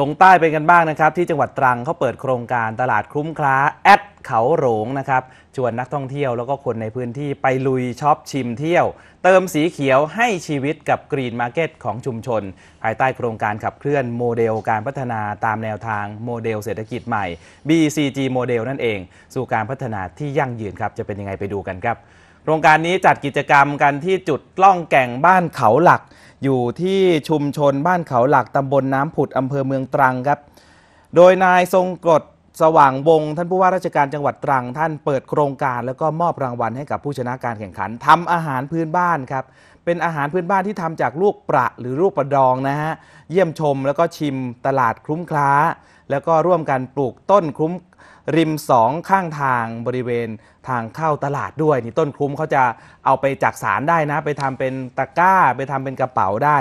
ลงใต้ไปกันบ้างนะครับที่จังหวัดตรังเขาเปิดโครงการตลาดคุ้มค้าแอดเขาโหลงนะครับชวนนักท่องเที่ยวแล้วก็คนในพื้นที่ไปลุยช็อปชิมเที่ยว เติมสีเขียวให้ชีวิตกับกรีนมาร์เก็ตของชุมชน ภายใต้โครงการขับเคลื่อนโมเดลการพัฒนาตามแนวทางโมเดลเศรษฐกิจใหม่ BCG โมเดลนั่นเอง สู่การพัฒนาที่ยั่งยืนครับจะเป็นยังไงไปดูกันครับโครงการนี้จัดกิจกรรมกันที่จุดล่องแก่งบ้านเขาหลักอยู่ที่ชุมชนบ้านเขาหลักตำบลน้ำผุดอำเภอเมืองตรังครับ โดยนายทรงกรดสว่างวงท่านผู้ว่าราชการจังหวัดตรัง ท่านเปิดโครงการแล้วก็มอบรางวัลให้กับผู้ชนะการแข่งขันทำอาหารพื้นบ้านครับ เป็นอาหารพื้นบ้านที่ทำจากลูกประหรือลูกประดองนะฮะ เยี่ยมชมแล้วก็ชิมตลาดคลุ้มคล้า แล้วก็ร่วมกันปลูกต้นคลุ้มริมสองข้างทางบริเวณทางเข้าตลาดด้วย นี่ต้นคลุ้มเขาจะเอาไปจากสารได้นะ ไปทำเป็นตะกร้าไปทำเป็นกระเป๋าได้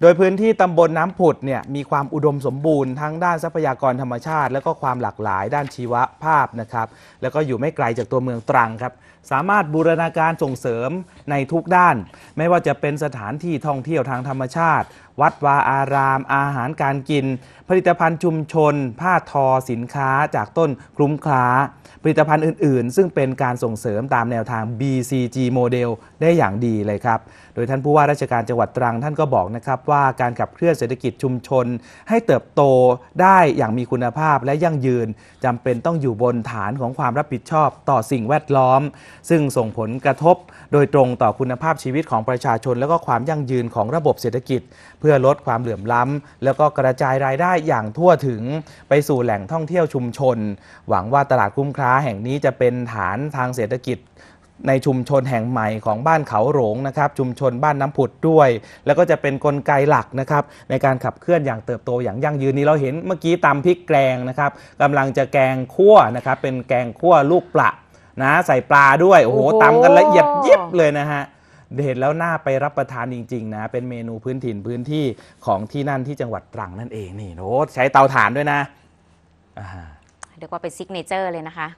โดยพื้นที่ตำบลน้ำผุดเนี่ยมีความอุดมสมบูรณ์ทั้งด้านทรัพยากรธรรมชาติ และก็ความหลากหลายด้านชีวภาพนะครับ แล้วก็อยู่ไม่ไกลจากตัวเมืองตรังครับ สามารถบูรณาการส่งเสริมในทุกด้าน ไม่ว่าจะเป็นสถานที่ท่องเที่ยวทางธรรมชาติ วัดวาอาราม อาหารการกิน ผลิตภัณฑ์ชุมชน ผ้าทอ สินค้าจากต้นคลุ้มคล้า ผลิตภัณฑ์อื่น ๆ ซึ่งเป็นการส่งเสริมตามแนวทาง BCG โมเดลได้อย่างดีเลยครับโดยท่านผู้ว่าราชการจังหวัดตรังท่านก็บอกนะครับว่าการขับเคลื่อนเศรษฐกิจชุมชนให้เติบโตได้อย่างมีคุณภาพและยั่งยืน จำเป็นต้องอยู่บนฐานของความรับผิดชอบต่อสิ่งแวดล้อม ซึ่งส่งผลกระทบโดยตรงต่อคุณภาพชีวิตของประชาชน และก็ความยั่งยืนของระบบเศรษฐกิจ เพื่อลดความเหลื่อมล้ำ แล้วก็กระจายรายได้อย่างทั่วถึงไปสู่แหล่งท่องเที่ยวชุมชนหวังว่าตลาดคุ้มค้าแห่งนี้จะเป็นฐานทางเศรษฐกิจในชุมชนแห่งใหม่ของบ้านเขาโหลงนะครับชุมชนบ้านน้ำผุดด้วย แล้วก็จะเป็นนกลไกหลักนะครับในการขับเคลื่อนอย่างเติบโตอย่างยั่งยืนนี้เราเห็นเมื่อกี้ตำพริกแกงนะครับกำลังจะแกงขั่วนะครับเป็นแกงขั่วลูกปลานะใส่ปลาด้วยโอ้โหตำกันละเอียดยิบเลยนะฮะเห็นแล้วน่าไปรับประทานจริงๆนะเป็นเมนูพื้นถิ่นพื้นที่ของที่นั่นที่จังหวัดตรังนั่นเองนี่โน้ใช้เตาถ่านด้วยนะเรียกว่าเป็นซิกเนเจอร์เลยนะคะ